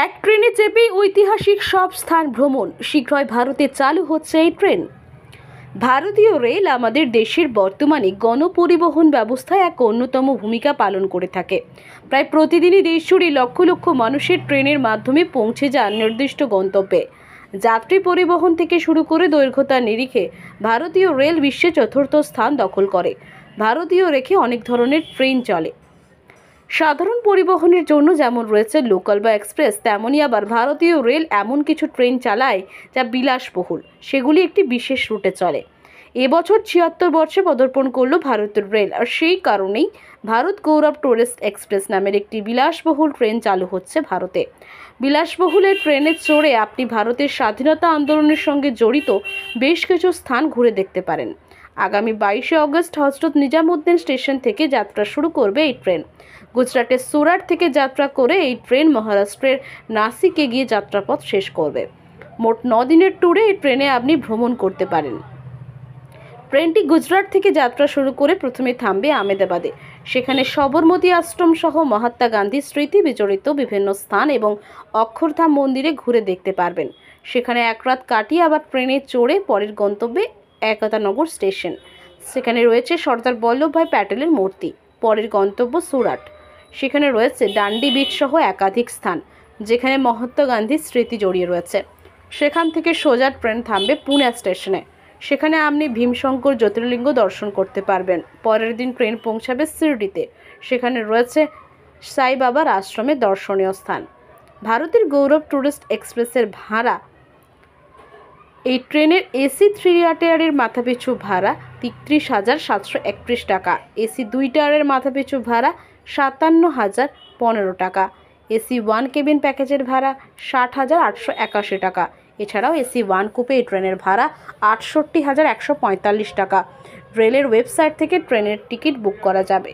এক ট্রেনে চেপেই ঐতিহাসিক সব স্থান ভ্রমণ শীঘ্রই ভারতে চালু হচ্ছে এই ট্রেন ভারতীয় রেল আমাদের দেশের বর্তমানে গণপরিবহন ব্যবস্থায় এক অন্যতম ভূমিকা পালন করে থাকে প্রায় প্রতিদিনই দেশ জুড়ে লক্ষ লক্ষ মানুষের ট্রেনের মাধ্যমে পৌঁছে যান নির্দিষ্ট গন্তব্যে যাত্রী পরিবহন থেকে শুরু করে দৈর্ঘ্যতার নিরিখে ভারতীয় রেল বিশ্বে চতুর্থ স্থান দখল করে ভারতীয় রেখে অনেক ধরনের ট্রেন চলে সাধারণ পরিবহনের জন্য যেমন রয়েছে লোকাল বা এক্সপ্রেস তেমনই আবার ভারতীয় রেল এমন কিছু ট্রেন চালায় যা বিলাসবহুল সেগুলি একটি বিশেষ রুটে চলে এবছর ছিয়াত্তর বর্ষে পদর্পণ করল ভারতের রেল আর সেই কারণেই ভারত গৌরব টুরিস্ট এক্সপ্রেস নামের একটি বিলাসবহুল ট্রেন চালু হচ্ছে ভারতে বিলাসবহুলের ট্রেনে চড়ে আপনি ভারতের স্বাধীনতা আন্দোলনের সঙ্গে জড়িত বেশ কিছু স্থান ঘুরে দেখতে পারেন আগামী বাইশে অগস্ট হজরত নিজামুদ্দিন স্টেশন থেকে যাত্রা শুরু করবে এই ট্রেন গুজরাটের সুরাট থেকে যাত্রা করে এই ট্রেন মহারাষ্ট্রের নাসিকে গিয়ে যাত্রাপথ শেষ করবে মোট দিনের ট্যুরে এই ট্রেনে আপনি ভ্রমণ করতে পারেন ট্রেনটি গুজরাট থেকে যাত্রা শুরু করে প্রথমে থামবে আমেদাবাদে সেখানে সবরমতী আশ্রম সহ মহাত্মা গান্ধী স্মৃতি বিজড়িত বিভিন্ন স্থান এবং অক্ষরধাম মন্দিরে ঘুরে দেখতে পারবেন সেখানে এক রাত কাটিয়ে আবার ট্রেনে চড়ে পরের গন্তব্যে একতানগর স্টেশন সেখানে রয়েছে সর্দার বল্লভভাই প্যাটেলের মূর্তি পরের গন্তব্য সুরাট সেখানে রয়েছে ডান্ডি বিচ সহ একাধিক স্থান যেখানে মহাত্মা গান্ধীর স্মৃতি জড়িয়ে রয়েছে সেখান থেকে সোজা ট্রেন থামবে পুনে স্টেশনে সেখানে আপনি ভীমশঙ্কর জ্যোতির্লিঙ্গ দর্শন করতে পারবেন পরের দিন ট্রেন পৌঁছাবে সিরডিতে সেখানে রয়েছে সাই বাবার আশ্রমে দর্শনীয় স্থান ভারতের গৌরব ট্যুরিস্ট এক্সপ্রেসের ভাড়া এই ট্রেনের এসি থ্রি টায়ারের মাথাপিছু ভাড়া তিত্রিশ হাজার সাতশো একত্রিশ টাকা এসি দুই টায়ারের মাথাপিছু ভাড়া সাতান্ন হাজার পনেরো টাকা এসি ওয়ান কেবিন প্যাকেজের ভাড়া ষাট হাজার আটশো একাশি টাকা এছাড়াও এসি ওয়ান কুপে এই ট্রেনের ভাড়া আটষট্টি হাজার একশো পঁয়তাল্লিশ টাকা রেলের ওয়েবসাইট থেকে ট্রেনের টিকিট বুক করা যাবে